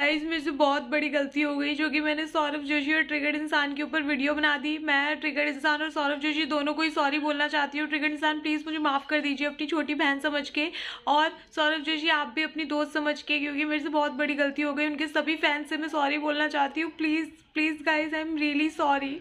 guys मेरे से बहुत बड़ी गलती हो गई जो कि मैंने सौरभ जोशी और ट्रिगर इंसान के ऊपर वीडियो बना दी मैं ट्रिगर इंसान और सौरभ जोशी दोनों को ही सॉरी बोलना चाहती हूँ ट्रिगर इंसान प्लीज़ मुझे माफ़ कर दीजिए अपनी छोटी बहन समझ के और सौरभ जोशी आप भी अपनी दोस्त समझ के क्योंकि मेरे से बहुत बड़ी गलती हो गई उनके सभी फैंस से मैं सॉरी बोलना चाहती हूँ please please guys I am really sorry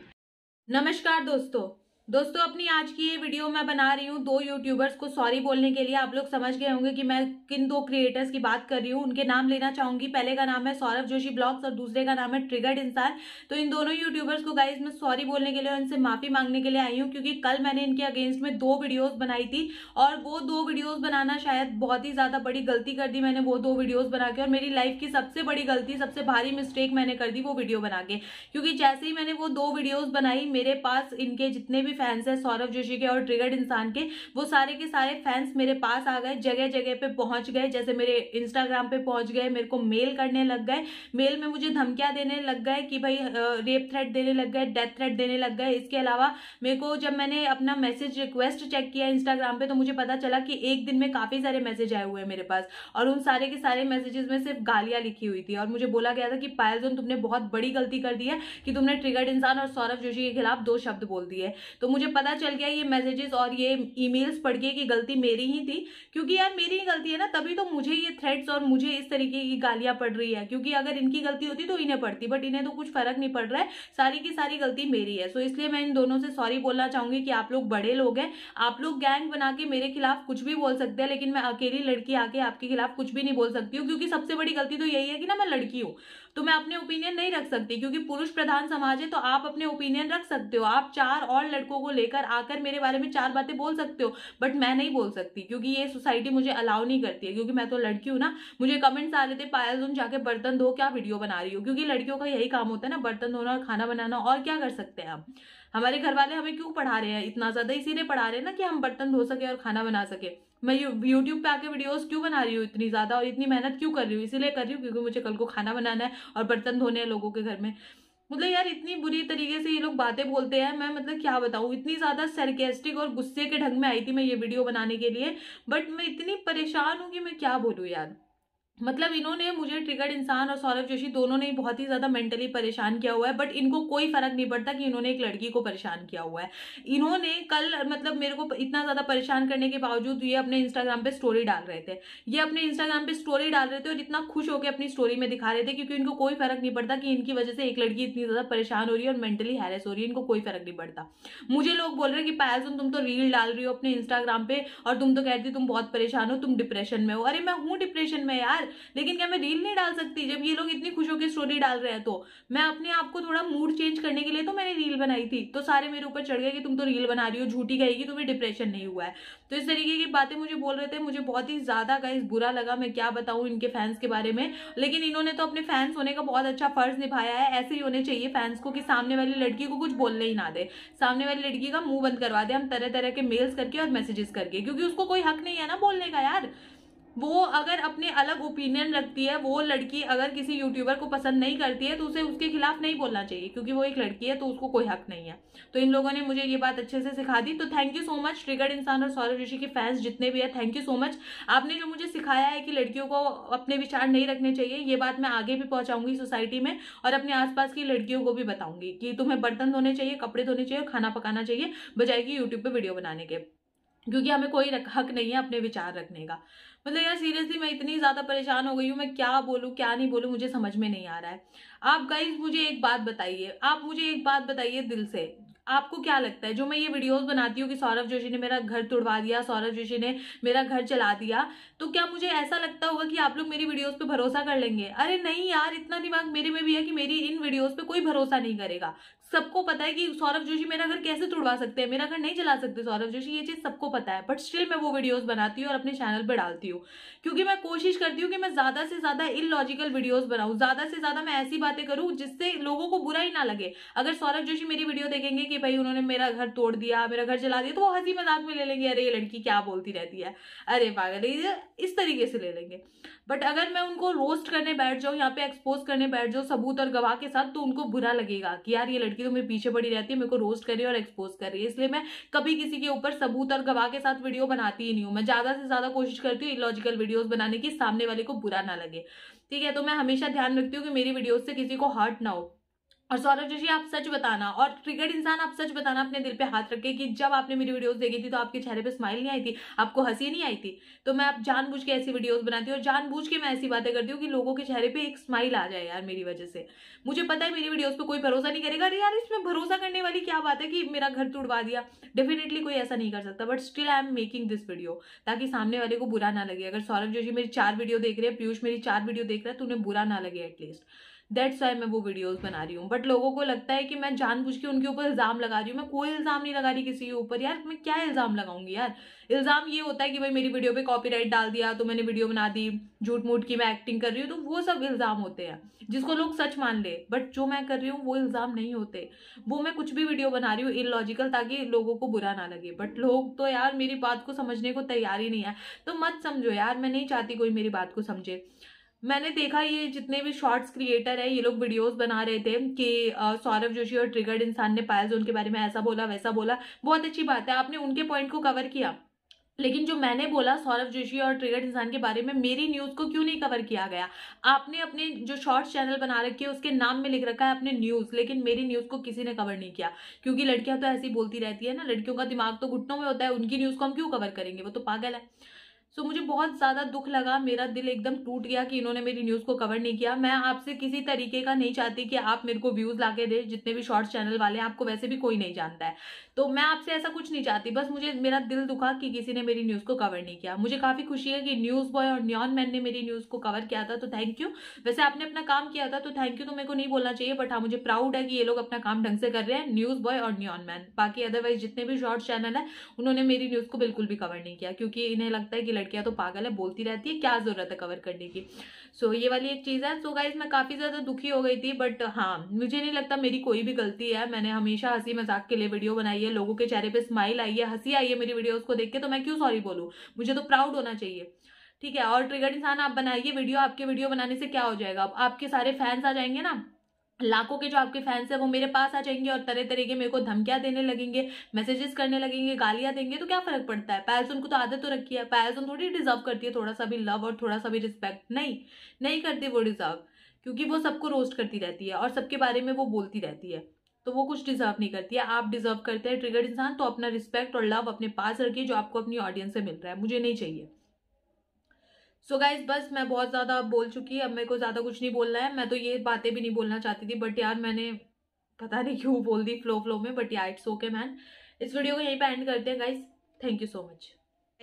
नमस्कार दोस्तों दोस्तों अपनी आज की ये वीडियो मैं बना रही हूँ दो यूट्यूबर्स को सॉरी बोलने के लिए आप लोग समझ गए होंगे कि मैं किन दो क्रिएटर्स की बात कर रही हूँ उनके नाम लेना चाहूंगी पहले का नाम है सौरभ जोशी ब्लॉग्स और दूसरे का नाम है ट्रिगर्ड इंसान तो इन दोनों यूट्यूबर्स को गाइज मैं सॉरी बोलने के लिए और इनसे माफी मांगने के लिए आई हूँ क्योंकि कल मैंने इनके अगेंस्ट में दो वीडियोज बनाई थी और वो दो वीडियोज बनाना शायद बहुत ही ज्यादा बड़ी गलती कर दी मैंने वो दो वीडियोज बना के और मेरी लाइफ की सबसे बड़ी गलती सबसे भारी मिस्टेक मैंने कर दी वो वीडियो बना के क्योंकि जैसे ही मैंने वो दो वीडियोज बनाई मेरे पास इनके जितने भी फैंस हैं सौरभ जोशी के और ट्रिगर्ड इंसान के वो सारे के सारे फैंस मेरे पास आ गए जगह जगह पे पहुंच गए जैसे मेरे इंस्टाग्राम पे पहुंच गए मेरे को मेल करने लग गए मेल में मुझे धमकियां देने लग गए कि भाई रेप थ्रेट देने लग गए डेथ थ्रेट देने लग गए इसके अलावा मेरे को जब मैंने अपना मैसेज रिक्वेस्ट चेक किया इंस्टाग्राम पे तो मुझे पता चला कि एक दिन में काफी सारे मैसेज आए हुए हैं मेरे पास और उन सारे के सारे मैसेजेस में सिर्फ गालियां लिखी हुई थी और मुझे बोला गया था कि पायल तुमने बहुत बड़ी गलती कर दी है कि तुमने ट्रिगर्ड इंसान और सौरभ जोशी के खिलाफ दो शब्द बोल दिए तो तो मुझे पता चल गया ये मैसेजेस और ये ईमेल्स पढ़ के कि गलती मेरी ही थी क्योंकि यार मेरी ही गलती है ना तभी तो मुझे ये थ्रेड्स और मुझे इस तरीके की गालियां पड़ रही है क्योंकि अगर इनकी गलती होती तो इन्हें पड़ती बट इन्हें तो कुछ फर्क नहीं पड़ रहा है सारी की सारी गलती मेरी है सो इसलिए मैं इन दोनों से सॉरी बोलना चाहूंगी कि आप लोग बड़े लोग हैं आप लोग गैंग बना के मेरे खिलाफ कुछ भी बोल सकते हैं लेकिन मैं अकेली लड़की आके आपके खिलाफ कुछ भी नहीं बोल सकती हूँ क्योंकि सबसे बड़ी गलती तो यही है कि ना मैं लड़की हूँ तो मैं अपने ओपिनियन नहीं रख सकती क्योंकि पुरुष प्रधान समाज है तो आप अपने ओपिनियन रख सकते हो आप चार और लड़कों को लेकर आकर मेरे बारे में चार बातें बोल सकते हो बट मैं नहीं बोल सकती क्योंकि ये सोसाइटी मुझे अलाउ नहीं करती है क्योंकि मैं तो लड़की हूँ ना मुझे कमेंट्स आ रहे थे पायल तुम जाके बर्तन धो क्या वीडियो बना रही हो क्योंकि लड़कियों का यही काम होता है ना बर्तन धोना और खाना बनाना और क्या कर सकते हैं हम हमारे घर वाले हमें क्यों पढ़ा रहे हैं इतना ज़्यादा इसीलिए पढ़ा रहे हैं ना कि हम बर्तन धो सके और खाना बना सके मैं यूट्यूब पे आके वीडियोस क्यों बना रही हूँ इतनी ज़्यादा और इतनी मेहनत क्यों कर रही हूँ इसीलिए कर रही हूँ क्योंकि मुझे कल को खाना बनाना है और बर्तन धोने हैं लोगों के घर में मतलब यार इतनी बुरी तरीके से ये लोग बातें बोलते हैं मैं मतलब क्या बताऊँ इतनी ज़्यादा सरकेस्टिक और गुस्से के ढंग में आई थी मैं ये वीडियो बनाने के लिए बट मैं इतनी परेशान हूँ कि मैं क्या बोलूँ यार मतलब इन्होंने मुझे ट्रिगर्ड इंसान और सौरभ जोशी दोनों ने बहुत ही ज़्यादा मेंटली परेशान किया हुआ है बट इनको कोई फर्क नहीं पड़ता कि इन्होंने एक लड़की को परेशान किया हुआ है इन्होंने कल मतलब मेरे को इतना ज़्यादा परेशान करने के बावजूद ये अपने इंस्टाग्राम पे स्टोरी डाल रहे थे ये अपने इंस्टाग्राम पे स्टोरी डाल रहे थे और इतना खुश होकर अपनी स्टोरी में दिखा रहे थे क्योंकि इनको कोई फर्क नहीं पड़ता कि इनकी वजह से एक लड़की इतनी ज़्यादा परेशान हो रही है और मेंटली हैरेस हो रही है इनको कोई फर्क नहीं पड़ता मुझे लोग बोल रहे हैं कि पायल तुम तो रील डाल रही हो अपने इंस्टाग्राम पे और तुम तो कहती तुम बहुत परेशान हो तुम डिप्रेशन में हो अरे मैं हूँ डिप्रेशन में यार लेकिन क्या मैं रील नहीं डाल सकती जब ये लोग इतनी खुश होकर स्टोरी डाल रहे हैं तो मैं अपने आप को थोड़ा मूड चेंज करने के लिए तो मैंने रील बनाई थी तो सारे मेरे ऊपर चढ़ गए कि तुम तो रील बना रही हो झूठी कहेगी तुम्हें डिप्रेशन नहीं हुआ है तो इस तरीके की बातें मुझे बोल रहे थे मुझे बहुत ही ज्यादा गाइस बुरा लगा मैं क्या बताऊं इनके फैंस के बारे में लेकिन इन्होंने तो अपने फैंस होने का बहुत अच्छा फर्ज निभाया है ऐसे ही होने चाहिए फैंस को कि सामने वाली लड़की को कुछ बोलने ही ना दे सामने वाली लड़की का मुंह बंद करवा दे हम तरह तरह के मेल्स करके और मैसेजेस करके क्योंकि उसको कोई हक नहीं है ना बोलने का यार वो अगर अपने अलग ओपिनियन रखती है वो लड़की अगर किसी यूट्यूबर को पसंद नहीं करती है तो उसे उसके खिलाफ नहीं बोलना चाहिए क्योंकि वो एक लड़की है तो उसको कोई हक नहीं है तो इन लोगों ने मुझे ये बात अच्छे से सिखा दी तो thank you so much triggered इंसान और सौरभ ऋषि के फैंस जितने भी है थैंक यू सो मच आपने जो मुझे सिखाया है कि लड़कियों को अपने विचार नहीं रखने चाहिए ये बात मैं आगे भी पहुंचाऊंगी सोसाइटी में और अपने आसपास की लड़कियों को भी बताऊंगी कि तुम्हें बर्तन धोने चाहिए कपड़े धोने चाहिए खाना पकाना चाहिए बजाय कि यूट्यूब पर वीडियो बनाने के क्योंकि हमें कोई हक नहीं है अपने विचार रखने का मतलब यार सीरियसली मैं इतनी ज़्यादा परेशान हो गई हूँ मैं क्या बोलूँ क्या नहीं बोलूँ मुझे समझ में नहीं आ रहा है आप गाइज मुझे एक बात बताइए आप मुझे एक बात बताइए दिल से आपको क्या लगता है जो मैं ये वीडियोस बनाती हूँ कि सौरभ जोशी ने मेरा घर तोड़वा दिया सौरभ जोशी ने मेरा घर चला दिया तो क्या मुझे ऐसा लगता होगा कि आप लोग मेरी वीडियोस पे भरोसा कर लेंगे अरे नहीं यार इतना दिमाग मेरे में भी है कि मेरी इन वीडियोस पे कोई भरोसा नहीं करेगा सबको पता है कि सौरभ जोशी मेरा घर कैसे तुड़वा सकते हैं मेरा घर नहीं चला सकते सौरभ जोशी ये चीज़ सबको पता है बट स्टिल मैं वो वीडियोस बनाती हूँ और अपने चैनल पे डालती हूँ क्योंकि मैं कोशिश करती हूँ कि मैं ज़्यादा से ज़्यादा इलॉजिकल वीडियोस बनाऊँ ज़्यादा से ज़्यादा मैं ऐसी बातें करूँ जिससे लोगों को बुरा ही ना लगे अगर सौरभ जोशी मेरी वीडियो देखेंगे कि भाई उन्होंने मेरा घर तोड़ दिया मेरा घर जला दिया तो वो हंसी मजाक में ले लेंगे अरे ये लड़की क्या बोलती रहती है अरे पागल इस तरीके से ले लेंगे बट अगर मैं उनको रोस्ट करने बैठ जाऊँ यहाँ पे एक्सपोज करने बैठ जाऊँ सबूत और गवाह के साथ तो उनको बुरा लगेगा कि यार ये लड़की तो मेरे पीछे पड़ी रहती है मेरे को रोस्ट कर रही है और एक्सपोज कर रही है इसलिए मैं कभी किसी के ऊपर सबूत और गवाह के साथ वीडियो बनाती ही नहीं हूँ मैं ज़्यादा से ज़्यादा कोशिश करती हूँ इलॉजिकल वीडियोज़ बनाने की सामने वाले को बुरा ना लगे ठीक है तो मैं हमेशा ध्यान रखती हूँ कि मेरी वीडियोज़ से किसी को हर्ट ना हो और सौरभ जोशी आप सच बताना और क्रिकेट इंसान आप सच बताना अपने दिल पे हाथ रखे कि जब आपने मेरी वीडियोस देखी थी तो आपके चेहरे पे स्माइल नहीं आई थी आपको हंसी नहीं आई थी तो मैं आप जानबूझ के ऐसी वीडियोस बनाती हूँ और जानबूझ के मैं ऐसी बातें करती हूँ कि लोगों के चेहरे पे एक स्माइल आ जाए यार मेरी वजह से मुझे पता है मेरी वीडियोज पर कोई भरोसा नहीं करेगा अरे यार इसमें भरोसा करने वाली क्या बात है कि मेरा घर तुड़वा तो दिया डेफिनेटली कोई ऐसा नहीं कर सकता but still I am making this video ताकि सामने वाले को बुरा ना लगे अगर सौरभ जोशी मेरी चार वीडियो देख रहे हैं पीयूष मेरी चार वीडियो देख रहा है तो उन्हें बुरा ना लगे एटलीस्ट दैट्स वाई मैं वो वीडियोस बना रही हूँ बट लोगों को लगता है कि मैं जानबूझ के उनके ऊपर इल्ज़ाम लगा रही हूँ मैं कोई इल्ज़ाम नहीं लगा रही किसी के ऊपर यार मैं क्या इल्ज़ाम लगाऊंगी यार इल्ज़ाम ये होता है कि भाई मेरी वीडियो पे कॉपीराइट डाल दिया तो मैंने वीडियो बना दी झूठ मूठ की मैं एक्टिंग कर रही हूँ तो वो सब इल्ज़ाम होते हैं जिसको लोग सच मान ले बट जो मैं कर रही हूँ वो इल्ज़ाम नहीं होते वो मैं कुछ भी वीडियो बना रही हूँ इलॉजिकल ताकि लोगों को बुरा ना लगे बट लोग तो यार मेरी बात को समझने को तैयार ही नहीं है तो मत समझो यार मैं नहीं चाहती कोई मेरी बात को समझे मैंने देखा ये जितने भी शॉर्ट्स क्रिएटर है ये लोग वीडियोस बना रहे थे कि सौरभ जोशी और ट्रिगर्ड इंसान ने पाया जो उनके बारे में ऐसा बोला वैसा बोला बहुत अच्छी बात है आपने उनके पॉइंट को कवर किया लेकिन जो मैंने बोला सौरभ जोशी और ट्रिगर्ड इंसान के बारे में मेरी न्यूज़ को क्यों नहीं कवर किया गया आपने अपने जो शॉर्ट्स चैनल बना रखे है उसके नाम में लिख रखा है अपने न्यूज़ लेकिन मेरी न्यूज़ को किसी ने कवर नहीं किया क्योंकि लड़कियां तो ऐसी बोलती रहती है ना लड़कियों का दिमाग तो घुटनों में होता है उनकी न्यूज़ को हम क्यों कवर करेंगे वो तो पागल है सो so, मुझे बहुत ज़्यादा दुख लगा मेरा दिल एकदम टूट गया कि इन्होंने मेरी न्यूज़ को कवर नहीं किया मैं आपसे किसी तरीके का नहीं चाहती कि आप मेरे को व्यूज़ ला के दें जितने भी शॉर्ट्स चैनल वाले हैं आपको वैसे भी कोई नहीं जानता है तो मैं आपसे ऐसा कुछ नहीं चाहती बस मुझे मेरा दिल दुखा कि किसी ने मेरी न्यूज़ को कवर नहीं किया मुझे काफ़ी खुशी है कि न्यूज़ बॉय और न्यॉन मैन ने मेरी न्यूज़ को कवर किया था तो थैंक यू वैसे आपने अपना काम किया था तो थैंक यू तो मेरे को नहीं बोलना चाहिए बट हाँ मुझे प्राउड है कि ये लोग अपना काम ढंग से कर रहे हैं न्यूज़ बॉय और न्यॉन मैन बाकी अदरवाइज जितने भी शॉर्ट्स चैनल है उन्होंने मेरी न्यूज़ को बिल्कुल भी कवर नहीं किया क्योंकि इन्हें लगता है कि लड़कियां तो पागल है बोलती रहती है क्या ज़रूरत है कवर करने की सो so, ये वाली एक चीज़ है सो so, गाइज मैं काफ़ी ज़्यादा दुखी हो गई थी बट हाँ मुझे नहीं लगता मेरी कोई भी गलती है मैंने हमेशा हंसी मजाक के लिए वीडियो बनाई है लोगों के चेहरे पर स्माइल आई है हंसी आई है मेरी वीडियोज़ को देख के तो मैं क्यों सॉरी बोलूँ मुझे तो प्राउड होना चाहिए ठीक है और ट्रिगर इंसान आप बनाइए वीडियो आपके वीडियो बनाने से क्या हो जाएगा आपके सारे फैंस आ जाएंगे ना लाखों के जो आपके फैंस हैं वो मेरे पास आ जाएंगे और तरह तरह के मेरे को धमकियां देने लगेंगे मैसेजेस करने लगेंगे गालियां देंगे तो क्या फर्क पड़ता है पैल्सन को तो आदत तो रखी है पैल्सन थोड़ी डिजर्व करती है थोड़ा सा भी लव और थोड़ा सा भी रिस्पेक्ट नहीं नहीं करती वो डिजर्व क्योंकि वो सबको रोस्ट करती रहती है और सबके बारे में वो बोलती रहती है तो वो कुछ डिजर्व नहीं करती है आप डिजर्व करते हैं ट्रिगर्ड इंसान तो अपना रिस्पेक्ट और लव अपने पास रखिए जो आपको अपनी ऑडियंस से मिल रहा है मुझे नहीं चाहिए सो so गाइज बस मैं बहुत ज़्यादा बोल चुकी अब मेरे को ज़्यादा कुछ नहीं बोलना है मैं तो ये बातें भी नहीं बोलना चाहती थी बट यार मैंने पता नहीं क्यों बोल दी फ्लो फ्लो में बट यार इट्स ओके मैन इस वीडियो को यहीं पर एंड करते हैं guys thank you so much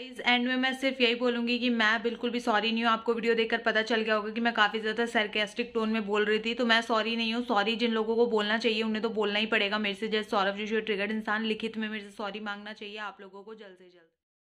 इस एंड में मैं सिर्फ यही बोलूंगी कि मैं बिल्कुल भी सॉरी नहीं हूँ आपको वीडियो देखकर पता चल गया होगा कि मैं काफ़ी ज़्यादा सरकेस्टिक टोन में बोल रही थी तो मैं सॉरी नहीं हूँ सॉरी जिन लोगों को बोलना चाहिए उन्हें तो बोलना ही पड़ेगा मेरे से जैसे सौरभ जोशी ट्रिगर्ड इंसान लिखित में मेरे से सॉरी मांगना चाहिए आप लोगों को जल्द से जल्द